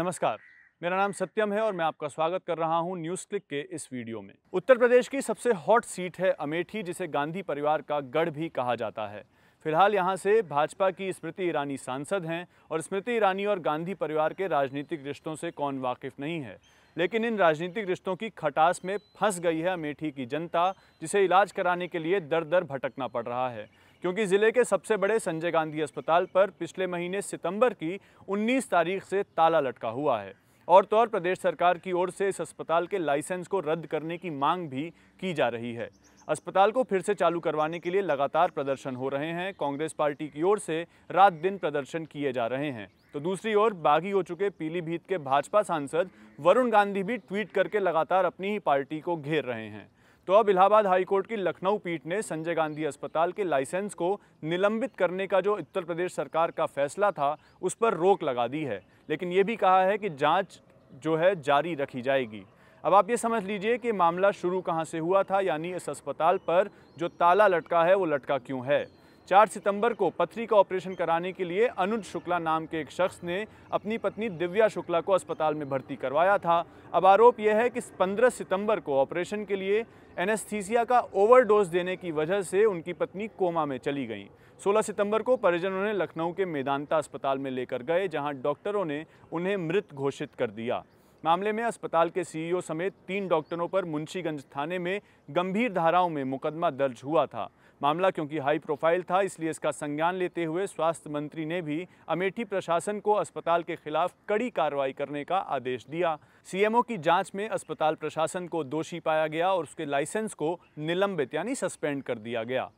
नमस्कार मेरा नाम सत्यम है और मैं आपका स्वागत कर रहा हूं न्यूज़ क्लिक के इस वीडियो में उत्तर प्रदेश की सबसे हॉट सीट है अमेठी जिसे गांधी परिवार का गढ़ भी कहा जाता है फिलहाल यहां से भाजपा की स्मृति ईरानी सांसद हैं और स्मृति ईरानी और गांधी परिवार के राजनीतिक रिश्तों से कौन वाकिफ नहीं है लेकिन इन राजनीतिक रिश्तों की खटास में फंस गई है अमेठी की जनता जिसे इलाज कराने के लिए दर दर भटकना पड़ रहा है क्योंकि ज़िले के सबसे बड़े संजय गांधी अस्पताल पर पिछले महीने सितंबर की 19 तारीख से ताला लटका हुआ है और तो और प्रदेश सरकार की ओर से इस अस्पताल के लाइसेंस को रद्द करने की मांग भी की जा रही है अस्पताल को फिर से चालू करवाने के लिए लगातार प्रदर्शन हो रहे हैं कांग्रेस पार्टी की ओर से रात दिन प्रदर्शन किए जा रहे हैं तो दूसरी ओर बागी हो चुके पीलीभीत के भाजपा सांसद वरुण गांधी भी ट्वीट करके लगातार अपनी ही पार्टी को घेर रहे हैं तो अब इलाहाबाद हाईकोर्ट की लखनऊ पीठ ने संजय गांधी अस्पताल के लाइसेंस को निलंबित करने का जो उत्तर प्रदेश सरकार का फैसला था उस पर रोक लगा दी है लेकिन ये भी कहा है कि जाँच जो है जारी रखी जाएगी अब आप ये समझ लीजिए कि मामला शुरू कहाँ से हुआ था यानी इस अस्पताल पर जो ताला लटका है वो लटका क्यों है 4 सितंबर को पथरी का ऑपरेशन कराने के लिए अनुज शुक्ला नाम के एक शख्स ने अपनी पत्नी दिव्या शुक्ला को अस्पताल में भर्ती करवाया था अब आरोप यह है कि 15 सितंबर को ऑपरेशन के लिए एनेस्थीसिया का ओवरडोज देने की वजह से उनकी पत्नी कोमा में चली गई 16 सितंबर को परिजन उन्हें लखनऊ के मेदांता अस्पताल में लेकर गए जहाँ डॉक्टरों ने उन्हें मृत घोषित कर दिया मामले में अस्पताल के सीईओ समेत तीन डॉक्टरों पर मुंशीगंज थाने में गंभीर धाराओं में मुकदमा दर्ज हुआ था मामला क्योंकि हाई प्रोफाइल था इसलिए इसका संज्ञान लेते हुए स्वास्थ्य मंत्री ने भी अमेठी प्रशासन को अस्पताल के खिलाफ कड़ी कार्रवाई करने का आदेश दिया सीएमओ की जांच में अस्पताल प्रशासन को दोषी पाया गया और उसके लाइसेंस को निलंबित यानी सस्पेंड कर दिया गया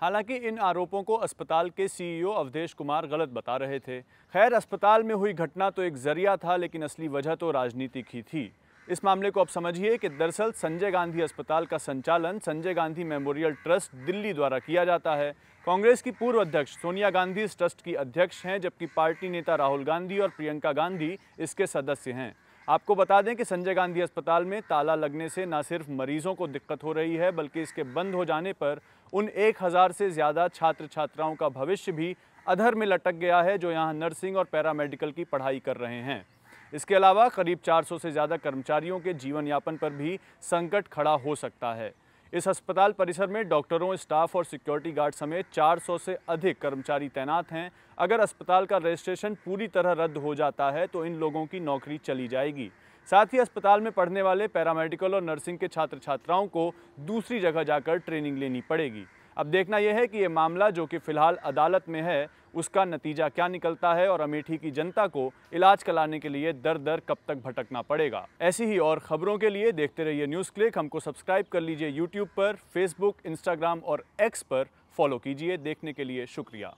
हालांकि इन आरोपों को अस्पताल के सीईओ e अवधेश कुमार गलत बता रहे थे खैर अस्पताल में हुई घटना तो एक जरिया था लेकिन असली वजह तो राजनीतिक ही थी इस मामले को आप समझिए कि दरअसल संजय गांधी अस्पताल का संचालन संजय गांधी मेमोरियल ट्रस्ट दिल्ली द्वारा किया जाता है कांग्रेस की पूर्व अध्यक्ष सोनिया गांधी इस ट्रस्ट की अध्यक्ष हैं जबकि पार्टी नेता राहुल गांधी और प्रियंका गांधी इसके सदस्य हैं आपको बता दें कि संजय गांधी अस्पताल में ताला लगने से न सिर्फ मरीजों को दिक्कत हो रही है बल्कि इसके बंद हो जाने पर उन एक हज़ार से ज़्यादा छात्र छात्राओं का भविष्य भी अधर में लटक गया है जो यहाँ नर्सिंग और पैरामेडिकल की पढ़ाई कर रहे हैं इसके अलावा करीब 400 से ज़्यादा कर्मचारियों के जीवन यापन पर भी संकट खड़ा हो सकता है इस अस्पताल परिसर में डॉक्टरों स्टाफ और सिक्योरिटी गार्ड समेत 400 से अधिक कर्मचारी तैनात हैं अगर अस्पताल का रजिस्ट्रेशन पूरी तरह रद्द हो जाता है तो इन लोगों की नौकरी चली जाएगी साथ ही अस्पताल में पढ़ने वाले पैरामेडिकल और नर्सिंग के छात्र छात्राओं को दूसरी जगह जाकर ट्रेनिंग लेनी पड़ेगी अब देखना यह है कि ये मामला जो कि फिलहाल अदालत में है उसका नतीजा क्या निकलता है और अमेठी की जनता को इलाज कराने के लिए दर दर कब तक भटकना पड़ेगा ऐसी ही और खबरों के लिए देखते रहिए न्यूज़ क्लिक हमको सब्सक्राइब कर लीजिए यूट्यूब पर फेसबुक इंस्टाग्राम और एक्स पर फॉलो कीजिए देखने के लिए शुक्रिया